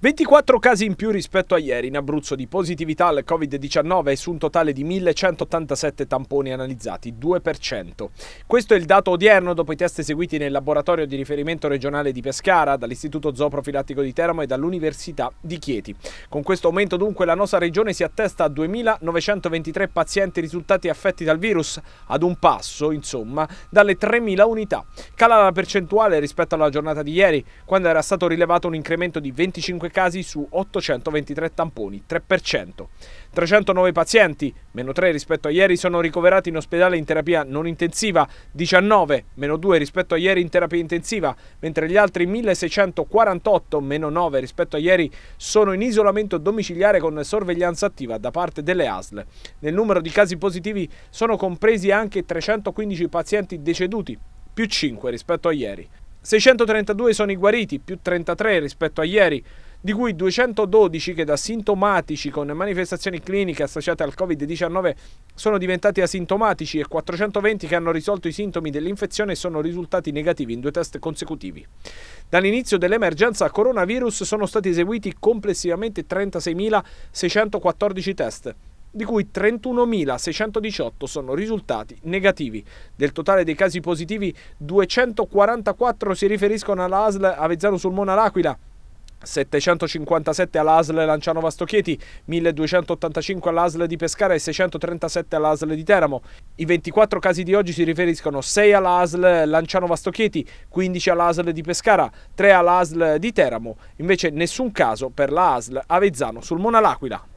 24 casi in più rispetto a ieri in Abruzzo di positività al Covid-19 su un totale di 1187 tamponi analizzati, 2%. Questo è il dato odierno dopo i test eseguiti nel laboratorio di riferimento regionale di Pescara, dall'Istituto Zooprofilattico di Teramo e dall'Università di Chieti. Con questo aumento dunque la nostra regione si attesta a 2923 pazienti risultati affetti dal virus, ad un passo, insomma, dalle 3000 unità. Cala la percentuale rispetto alla giornata di ieri, quando era stato rilevato un incremento di 25 25 casi su 823 tamponi, 3%. 309 pazienti, meno 3 rispetto a ieri, sono ricoverati in ospedale in terapia non intensiva, 19, meno 2 rispetto a ieri in terapia intensiva, mentre gli altri 1648, meno 9 rispetto a ieri, sono in isolamento domiciliare con sorveglianza attiva da parte delle ASL. Nel numero di casi positivi sono compresi anche 315 pazienti deceduti, più 5 rispetto a ieri. 632 sono i guariti, più 33 rispetto a ieri di cui 212 che da sintomatici con manifestazioni cliniche associate al Covid-19 sono diventati asintomatici e 420 che hanno risolto i sintomi dell'infezione sono risultati negativi in due test consecutivi. Dall'inizio dell'emergenza coronavirus sono stati eseguiti complessivamente 36.614 test di cui 31.618 sono risultati negativi. Del totale dei casi positivi, 244 si riferiscono alla ASL Avezzano sul Sulmona L'Aquila, 757 all'ASL Lanciano Vastochieti, 1285 all'ASL di Pescara e 637 all'ASL di Teramo. I 24 casi di oggi si riferiscono 6 all'ASL Lanciano Vastochieti, 15 all'ASL di Pescara, 3 all'ASL di Teramo, invece nessun caso per l'ASL Avezzano sul Mona L'Aquila.